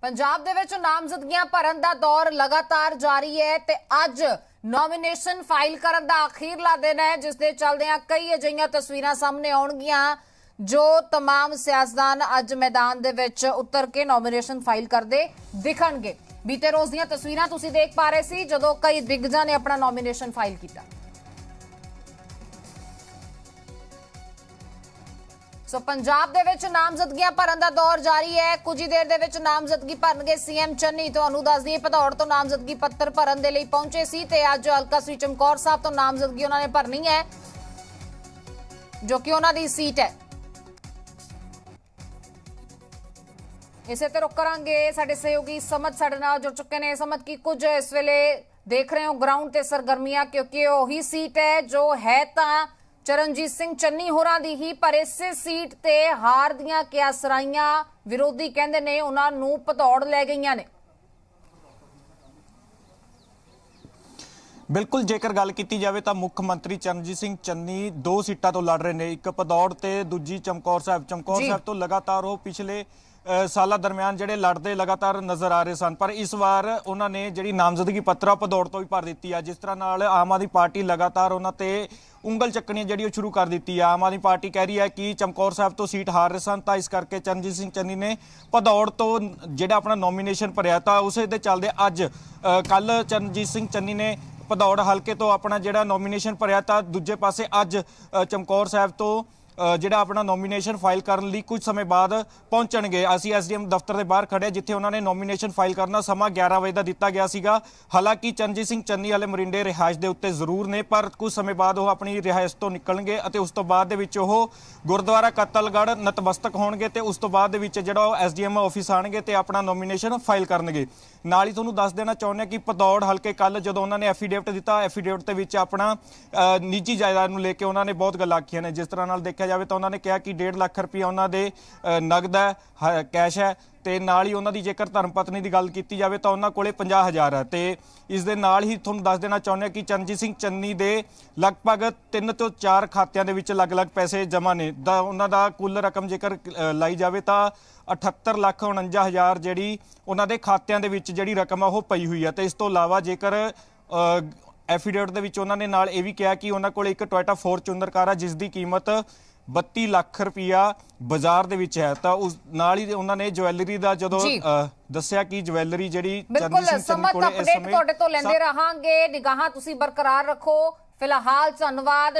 ਪੰਜਾਬ ਦੇ ਵਿੱਚ ਨਾਮਜ਼ਦਗੀਆਂ ਭਰਨ ਦਾ ਦੌਰ ਲਗਾਤਾਰ ਜਾਰੀ ਹੈ ਤੇ ਅੱਜ ਨੋਮੀਨੇਸ਼ਨ ਫਾਈਲ ਕਰਨ ਦਾ ਅਖੀਰਲਾ ਦਿਨ ਹੈ ਜਿਸ ਦੇ ਚੱਲਦਿਆਂ ਕਈ ਅਜਿਹੀਆਂ ਤਸਵੀਰਾਂ ਸਾਹਮਣੇ ਆਉਣਗੀਆਂ ਜੋ तमाम ਸਿਆਸਦਾਨ ਅੱਜ ਮੈਦਾਨ ਦੇ ਵਿੱਚ ਉਤਰ ਕੇ ਨੋਮੀਨੇਸ਼ਨ ਫਾਈਲ ਕਰਦੇ ਦਿਖਣਗੇ ਬੀਤੇ ਰੋਜ਼ ਦੀਆਂ ਤਸਵੀਰਾਂ ਤੁਸੀਂ ਦੇਖ ਪਾ ਰਹੇ ਸੀ ਜਦੋਂ ਕਈ ਦਿਗਜਾਂ ਨੇ ਆਪਣਾ ਨੋਮੀਨੇਸ਼ਨ ਫਾਈਲ ਕੀਤਾ ਸੋ ਪੰਜਾਬ ਦੇ ਵਿੱਚ ਨਾਮਜ਼ਦਗੀਆਂ ਭਰਨ ਦਾ ਦੌਰ ਜਾਰੀ ਹੈ ਕੁਝ ਹੀ ਦੇਰ ਦੇ ਵਿੱਚ ਨਾਮਜ਼ਦਗੀ ਭਰਨਗੇ ਸੀਐਮ ਚੰਨੀ ਤੁਹਾਨੂੰ ਦੱਸ ਦਈਏ ਪਧੌੜ ਤੋਂ ਨਾਮਜ਼ਦਗੀ ਪੱਤਰ ਭਰਨ ਦੇ ਲਈ ਪਹੁੰਚੇ ਸੀ ਤੇ ਅੱਜ ਹਲਕਾ ਸ੍ਰੀ ਚਮਕੌਰ ਸਾਹਿਬ ਤੋਂ ਨਾਮਜ਼ਦਗੀ ਉਹਨਾਂ ਨੇ ਭਰਨੀ ਹੈ ਜੋ ਕਿ ਉਹਨਾਂ ਦੀ ਸੀਟ ਹੈ ਇਸੇ ਤੇ ਰੁਕ ਕਰਾਂਗੇ ਸਾਡੇ ਸਹਿਯੋਗੀ ਸਮਝ ਸਾਡੇ ਨਾਲ ਜੁੜ ਚੁੱਕੇ ਨੇ ਸਮਝ ਕੀ ਕੁਝ ਇਸ ਵੇਲੇ ਦੇਖ ਰਹੇ ਹੋ ਗਰਾਊਂਡ ਤੇ ਸਰਗਰਮੀਆਂ ਕਿਉਂਕਿ ਉਹੀ ਸੀਟ ਹੈ ਜੋ ਹੈ ਤਾਂ ਚਰਨਜੀਤ ਸਿੰਘ ਚੰਨੀ ਹੋਰਾਂ ਦੀ ਹੀ ਪਰ ਇਸੇ ਸੀਟ ਤੇ ਹਾਰ ਦੀਆਂ ਕਿਆਸਰਾਈਆਂ ਵਿਰੋਧੀ ਕਹਿੰਦੇ ਨੇ ਉਹਨਾਂ ਨੂੰ ਪਤੌੜ ਲੈ ਗਈਆਂ ਨੇ ਬਿਲਕੁਲ ਜੇਕਰ ਗੱਲ ਕੀਤੀ ਜਾਵੇ ਤਾਂ ਮੁੱਖ ਮੰਤਰੀ ਚਰਨਜੀਤ ਸਿੰਘ ਚੰਨੀ ਦੋ ਸੀਟਾਂ ਤੋਂ ਲੜ ਰਹੇ ਨੇ ਇੱਕ ਪਦੌੜ ਤੇ ਦੂਜੀ ਚਮਕੌਰ ਸਾਹਿਬ ਚਮਕੌਰ ਸਾਹਿਬ ਤੋਂ ਲਗਾਤਾਰ ਉਹ ਪਿਛਲੇ ਸਾਲਾਂ ਦਰਮਿਆਨ ਜਿਹੜੇ ਲੜਦੇ ਲਗਾਤਾਰ ਨਜ਼ਰ ਆ ਰਹੇ ਸਨ ਪਰ ਇਸ ਵਾਰ ਉਹਨਾਂ ਨੇ ਜਿਹੜੀ ਨਾਮਜ਼ਦਗੀ ਪੱਤਰਾ ਪਦੌੜ ਤੋਂ ਵੀ ਭਰ ਦਿੱਤੀ ਆ ਜਿਸ ਤਰ੍ਹਾਂ ਨਾਲ ਆਮ ਆਦਮੀ ਪਾਰਟੀ ਲਗਾਤਾਰ ਉਹਨਾਂ ਤੇ ਉਂਗਲ ਚੱਕਣੀ ਜਿਹੜੀ ਉਹ ਸ਼ੁਰੂ ਕਰ ਦਿੱਤੀ ਆ ਆਮ ਆਦਮੀ ਪਾਰਟੀ ਕਹਿ ਰਹੀ ਹੈ ਕਿ ਚਮਕੌਰ ਸਾਹਿਬ ਤੋਂ ਸੀਟ ਹਾਰ ਰਹੇ ਸਨ ਤਾਂ ਇਸ ਕਰਕੇ ਚਰਨਜੀਤ ਸਿੰਘ ਚੰਨੀ ਨੇ ਪਧੌੜ ਤੋਂ ਜਿਹੜਾ ਆਪਣਾ ਨੋਮੀਨੇਸ਼ਨ ਭਰਿਆ ਤਾਂ ਉਸੇ ਦੇ ਚੱਲਦੇ ਅੱਜ ਕੱਲ ਚਰਨਜੀਤ ਸਿੰਘ ਚੰਨੀ ਨੇ ਪਧੌੜ ਹਲਕੇ ਤੋਂ ਆਪਣਾ ਜਿਹੜਾ ਨੋਮੀਨੇਸ਼ਨ ਭਰਿਆ ਤਾਂ ਦੂਜੇ ਪਾਸੇ ਅੱਜ ਚਮਕੌਰ ਸਾਹਿਬ ਤੋਂ ਜਿਹੜਾ ਆਪਣਾ ਨੋਮੀਨੇਸ਼ਨ ਫਾਈਲ ਕਰਨ ਲਈ ਕੁਝ ਸਮੇਂ ਬਾਅਦ ਪਹੁੰਚਣਗੇ ਅਸੀਂ ਐਸਡੀਐਮ ਦਫ਼ਤਰ ਦੇ ਬਾਹਰ ਖੜੇ ਜਿੱਥੇ ਉਹਨਾਂ ਨੇ ਨੋਮੀਨੇਸ਼ਨ ਫਾਈਲ ਕਰਨਾ ਸਮਾਂ 11 ਵਜੇ ਦਾ ਦਿੱਤਾ ਗਿਆ ਸੀਗਾ ਹਾਲਾਂਕਿ ਚੰਜੀਤ ਸਿੰਘ ਚੰਨੀ ਵਾਲੇ ਮਰਿੰਡੇ ਰਿਹਾਇਸ਼ ਦੇ ਉੱਤੇ ਜ਼ਰੂਰ ਨੇ ਪਰ ਕੁਝ ਸਮੇਂ ਬਾਅਦ ਉਹ ਆਪਣੀ ਰਿਹਾਇਸ਼ ਤੋਂ ਨਿਕਲਣਗੇ ਅਤੇ ਉਸ ਤੋਂ ਬਾਅਦ ਦੇ ਵਿੱਚ ਉਹ ਗੁਰਦੁਆਰਾ ਕਤਲਗੜ ਨਤਮਸਤਕ ਹੋਣਗੇ ਤੇ ਉਸ ਤੋਂ ਬਾਅਦ ਦੇ ਵਿੱਚ ਜਿਹੜਾ ਉਹ ਐਸਡੀਐਮ ਆਫਿਸ ਆਣਗੇ ਤੇ ਆਪਣਾ ਨੋਮੀਨੇਸ਼ਨ ਫਾਈਲ ਕਰਨਗੇ ਨਾਲ ਹੀ ਤੁਹਾਨੂੰ ਦੱਸ ਦੇਣਾ ਚਾਹੁੰਦੇ ਆ ਕਿ ਪਤੌੜ ਹਲਕੇ ਕੱਲ ਜਦੋਂ ਉਹਨਾਂ ਨੇ ਐਫੀਡੇਵਿਟ ਦਿੱਤਾ ਐਫੀਡੇਵਿਟ ਦੇ ਵਿੱਚ ਆਪਣਾ ਨਿੱਜੀ ਜਾਇਦਾਦ ਨੂੰ ਲੈ ਕੇ ਉਹਨਾਂ ਨੇ ਬਹੁਤ ਗੱਲਾਂ ਆਖੀਆਂ ਨੇ ਜਿਸ ਤਰ੍ਹਾਂ ਨਾਲ ਦੇਖਿਆ ਦੇਖਿਆ ਜਾਵੇ ਤਾਂ ਉਹਨਾਂ ਨੇ ਕਿਹਾ ਕਿ 1.5 ਲੱਖ ਰੁਪਏ ਉਹਨਾਂ ਦੇ ਨਗਦ ਹੈ ਕੈਸ਼ ਹੈ ਤੇ ਨਾਲ ਹੀ ਉਹਨਾਂ ਦੀ ਜੇਕਰ ਧਰਮ ਪਤਨੀ ਦੀ ਗੱਲ ਕੀਤੀ ਜਾਵੇ ਤਾਂ ਉਹਨਾਂ ਕੋਲੇ 50000 ਹੈ ਤੇ ਇਸ ਦੇ ਨਾਲ ਹੀ ਤੁਹਾਨੂੰ ਦੱਸ ਦੇਣਾ ਚਾਹੁੰਦੇ ਕਿ ਚੰਨਜੀਤ ਸਿੰਘ ਚੰਨੀ ਦੇ ਲਗਭਗ 3 ਤੋਂ 4 ਖਾਤਿਆਂ ਦੇ ਵਿੱਚ ਅਲੱਗ-ਅਲੱਗ ਪੈਸੇ ਜਮ੍ਹਾਂ ਨੇ ਦਾ ਉਹਨਾਂ ਦਾ ਕੁੱਲ ਰਕਮ ਜੇਕਰ ਲਾਈ ਜਾਵੇ ਤਾਂ 78 ਲੱਖ 49000 ਜਿਹੜੀ ਉਹਨਾਂ ਦੇ ਖਾਤਿਆਂ ਦੇ ਵਿੱਚ ਜਿਹੜੀ ਰਕਮ ਆ ਉਹ ਪਈ ਹੋਈ ਹੈ ਤੇ ਇਸ ਤੋਂ ਇਲਾਵਾ ਜੇਕਰ ਐਫੀਡੇਵਿਟ ਦੇ ਵਿੱਚ ਉਹਨਾਂ ਨੇ ਨਾਲ ਇਹ ਵੀ ਕਿਹਾ ਕਿ ਉਹਨਾਂ ਕੋਲ ਇੱਕ ਟੋਇਟਾ ਫੋਰਚੂਨਰ ਕਾਰ ਆ ਜਿਸ ਦੀ ਕੀਮਤ 32 ਲੱਖ ਰੁਪਇਆ ਬਾਜ਼ਾਰ ਦੇ ਵਿੱਚ ਹੈ ਤਾਂ ਉਸ ਨਾਲ ਹੀ ਉਹਨਾਂ ਨੇ ਜਵੈਲਰੀ ਦਾ ਜਦੋਂ ਦੱਸਿਆ ਕਿ ਜਵੈਲਰੀ ਜਿਹੜੀ ਚੰਨੀ ਸਿੰਘ ਚੰਨੀ ਕੋਲੇ ਇਸ ਸਮੇਂ ਤੁਹਾਡੇ ਤੋਂ ਲੈਂਦੇ ਰਹਾਂਗੇ ਨਿਗਾਹਾਂ ਤੁਸੀਂ ਬਰਕਰਾਰ ਰੱਖੋ ਫਿਲਹਾਲ ਧੰਨਵਾਦ